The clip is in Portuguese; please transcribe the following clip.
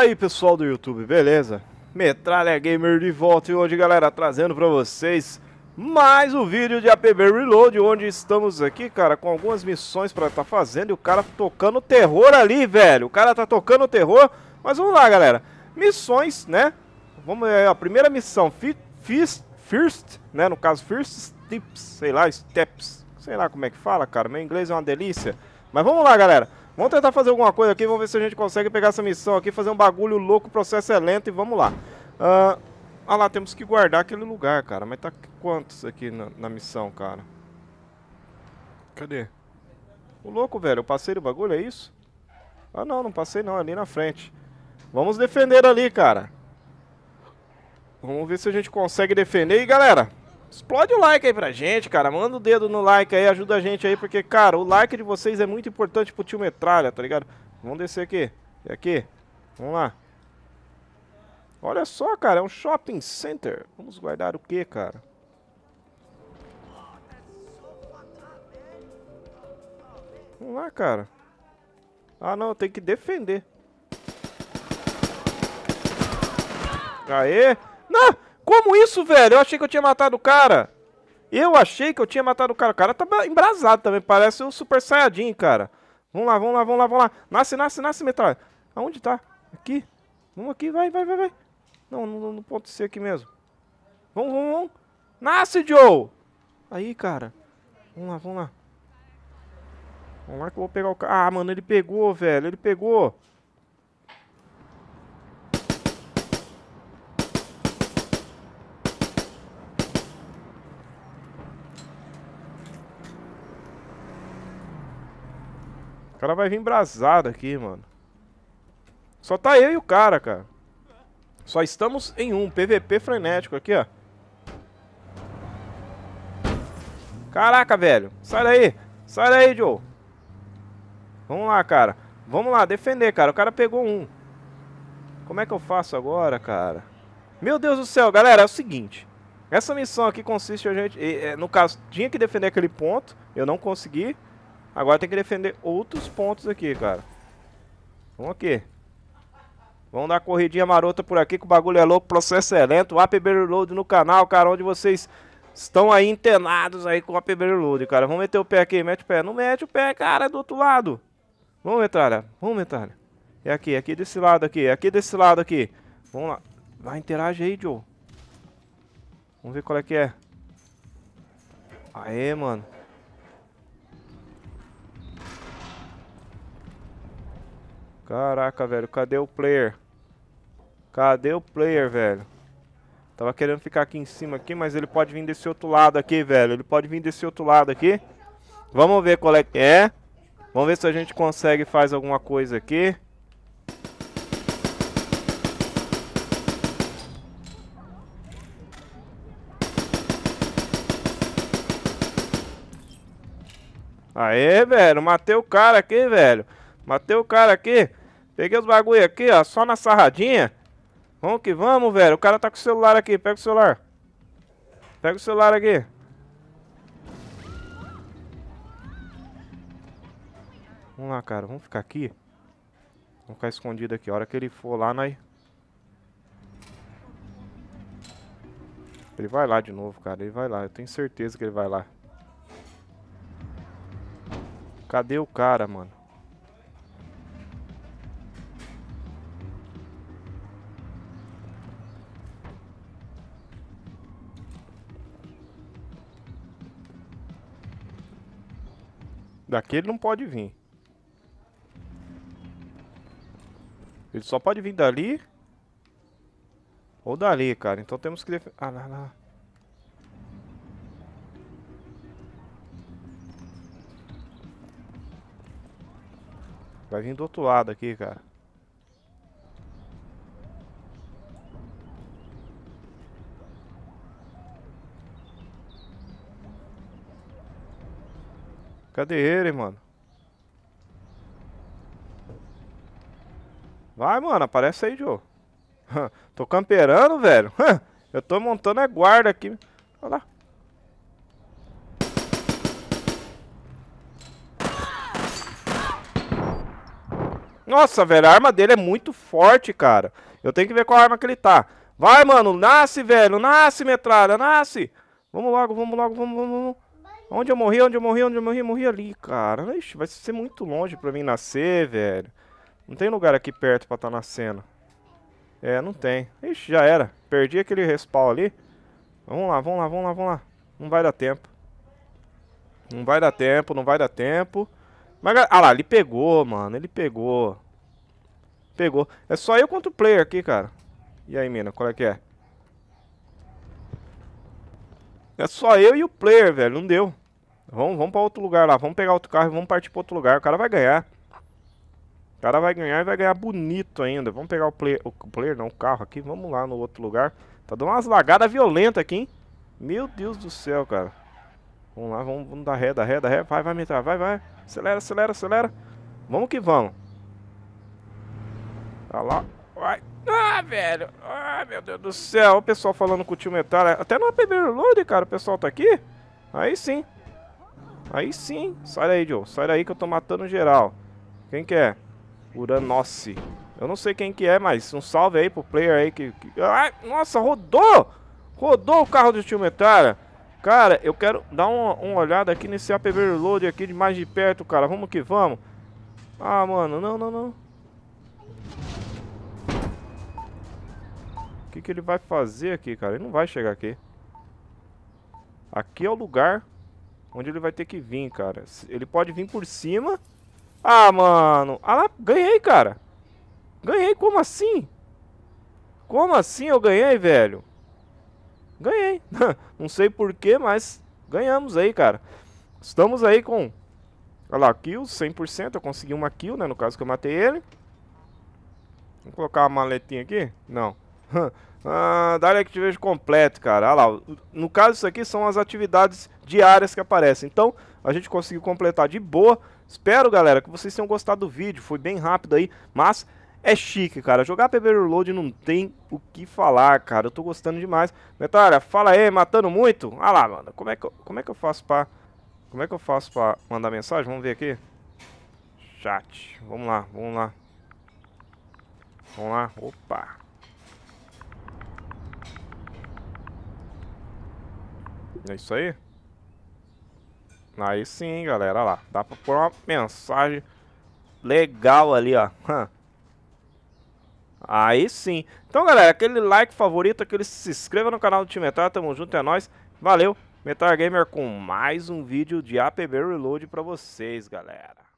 Fala aí pessoal do YouTube, beleza? Metralha Gamer de volta e hoje galera trazendo pra vocês mais um vídeo de APB Reload Onde estamos aqui cara com algumas missões pra estar tá fazendo e o cara tocando terror ali velho O cara tá tocando terror, mas vamos lá galera Missões né, vamos ver é, a primeira missão First, first né, no caso First Steps, sei lá, Steps Sei lá como é que fala cara, meu inglês é uma delícia Mas vamos lá galera Vamos tentar fazer alguma coisa aqui, vamos ver se a gente consegue pegar essa missão aqui, fazer um bagulho louco, o processo é lento e vamos lá. Ah, ah lá, temos que guardar aquele lugar, cara. Mas tá quantos aqui na, na missão, cara? Cadê? O louco, velho, eu passei do bagulho, é isso? Ah não, não passei não, é ali na frente. Vamos defender ali, cara. Vamos ver se a gente consegue defender. E galera, explode o like aí pra gente, cara. Manda o dedo no like aí, ajuda a gente aí, porque, cara, o like de vocês é muito importante pro tio Metralha, tá ligado? Vamos descer aqui. E aqui? Vamos lá. Olha só, cara, é um shopping center. Vamos guardar o que, cara? Vamos lá, cara. Ah, não, tem que defender. Aê! Não! Como isso, velho? Eu achei que eu tinha matado o cara. Eu achei que eu tinha matado o cara. O cara tá embrasado também. Parece um Super Saiyajin, cara. Vamos lá, vamos lá, vamos lá, vamos lá. Nasce, nasce, nasce, metralha. Aonde tá? Aqui. Vamos aqui, vai, vai, vai, vai. Não, não, não pode ser aqui mesmo. Vamos, vamos, vamos. Nasce, Joe! Aí, cara. Vamos lá, vamos lá. Vamos lá que eu vou pegar o cara. Ah, mano, ele pegou, velho. Ele pegou. O cara vai vir brasado aqui, mano. Só tá eu e o cara, cara. Só estamos em um. PVP frenético aqui, ó. Caraca, velho. Sai daí. Sai daí, Joe. Vamos lá, cara. Vamos lá, defender, cara. O cara pegou um. Como é que eu faço agora, cara? Meu Deus do céu, galera. É o seguinte. Essa missão aqui consiste a gente... É, no caso, tinha que defender aquele ponto. Eu não consegui. Agora tem que defender outros pontos aqui, cara. Vamos aqui. Vamos dar corridinha marota por aqui, que o bagulho é louco, o processo é lento. O APB Reload no canal, cara, onde vocês estão aí internados aí com o APB Reload, cara. Vamos meter o pé aqui, mete o pé. Não mete o pé, cara, é do outro lado. Vamos, metralha. Vamos, metralha. É aqui, é aqui desse lado aqui, é aqui desse lado aqui. Vamos lá. Vai, interage aí, Joe. Vamos ver qual é que é. Aê, mano. Caraca, velho, cadê o player? Cadê o player, velho? Tava querendo ficar aqui em cima aqui, mas ele pode vir desse outro lado aqui, velho. Ele pode vir desse outro lado aqui. Vamos ver qual é que é. Vamos ver se a gente consegue fazer alguma coisa aqui. Aê, velho. Matei o cara aqui, velho. Matei o cara aqui. Peguei os bagulho aqui, ó, só na sarradinha. Vamos que vamos, velho. O cara tá com o celular aqui. Pega o celular. Pega o celular aqui. Vamos lá, cara. Vamos ficar aqui. Vamos ficar escondido aqui. A hora que ele for lá, nós... Ele vai lá de novo, cara. Ele vai lá. Eu tenho certeza que ele vai lá. Cadê o cara, mano? Daqui ele não pode vir. Ele só pode vir dali. Ou dali, cara. Então temos que... Ah, lá, lá. Vai vir do outro lado aqui, cara. Cadê ele, mano? Vai, mano, aparece aí, Joe. tô camperando, velho. Eu tô montando a guarda aqui. Olha lá. Nossa, velho, a arma dele é muito forte, cara. Eu tenho que ver qual arma que ele tá. Vai, mano, nasce, velho, nasce, metralha, nasce. Vamos logo, vamos logo, vamos, vamos, vamos. Onde eu morri, onde eu morri, onde eu morri, morri ali, cara. Ixi, vai ser muito longe pra mim nascer, velho. Não tem lugar aqui perto pra estar tá nascendo. É, não tem. Ixi, já era. Perdi aquele respawn ali. Vamos lá, vamos lá, vamos lá, vamos lá. Não vai dar tempo. Não vai dar tempo, não vai dar tempo. Mas, ah lá, ele pegou, mano. Ele pegou. Pegou. É só eu contra o player aqui, cara. E aí, mina, qual é que é? É só eu e o player, velho. Não deu. Vamos, vamos para outro lugar lá. Vamos pegar outro carro e vamos partir para outro lugar. O cara vai ganhar. O cara vai ganhar e vai ganhar bonito ainda. Vamos pegar o player, o player não, o carro aqui. Vamos lá no outro lugar. Tá dando umas lagadas violentas aqui, hein? Meu Deus do céu, cara. Vamos lá, vamos, vamos dar ré, dar ré, dar ré. Vai, vai, metralha, vai, vai. Acelera, acelera, acelera. Vamos que vamos. Olha tá lá. Vai. Ah, velho. Ah, meu Deus do céu. O pessoal falando com o tio Metralha. Até no primeiro load, cara, o pessoal tá aqui. Aí sim. Aí sim. Sai daí, Joe. Sai daí que eu tô matando geral. Quem que é? Uranossi. Eu não sei quem que é, mas um salve aí pro player aí que... que... Ai, nossa, rodou! Rodou o carro do Tio Metralha. Cara, eu quero dar uma, olhada aqui nesse APV Reload aqui de mais de perto, cara. Vamos que vamos. Ah, mano, não, não, não. O que, que ele vai fazer aqui, cara? Ele não vai chegar aqui. Aqui é o lugar Onde ele vai ter que vir, cara? Ele pode vir por cima. Ah, mano. Ah lá, ganhei, cara. Ganhei, como assim? Como assim eu ganhei, velho? Ganhei. Não sei porquê, mas ganhamos aí, cara. Estamos aí com... Olha lá, kill, 100%. Eu consegui uma kill, né? No caso que eu matei ele. Vou colocar uma maletinha aqui. Não. ah, Daria que te vejo completo, cara. Ah lá, no caso, isso aqui são as atividades diárias que aparecem. Então, a gente conseguiu completar de boa. Espero, galera, que vocês tenham gostado do vídeo. Foi bem rápido aí, mas é chique, cara. Jogar PB Reload não tem o que falar, cara. Eu tô gostando demais. Metária, fala aí, matando muito? Ah lá, mano, como é que eu, como é que eu faço pra... Como é que eu faço pra mandar mensagem? Vamos ver aqui. Chat. Vamos lá, vamos lá. Vamos lá. Opa. É isso aí? Aí sim, galera, olha lá. Dá pra pôr uma mensagem legal ali, ó. Aí sim. Então, galera, aquele like favorito, aquele se inscreva no canal do Time Metal. Tamo junto, é nóis. Valeu. Metal Gamer com mais um vídeo de APB Reload pra vocês, galera.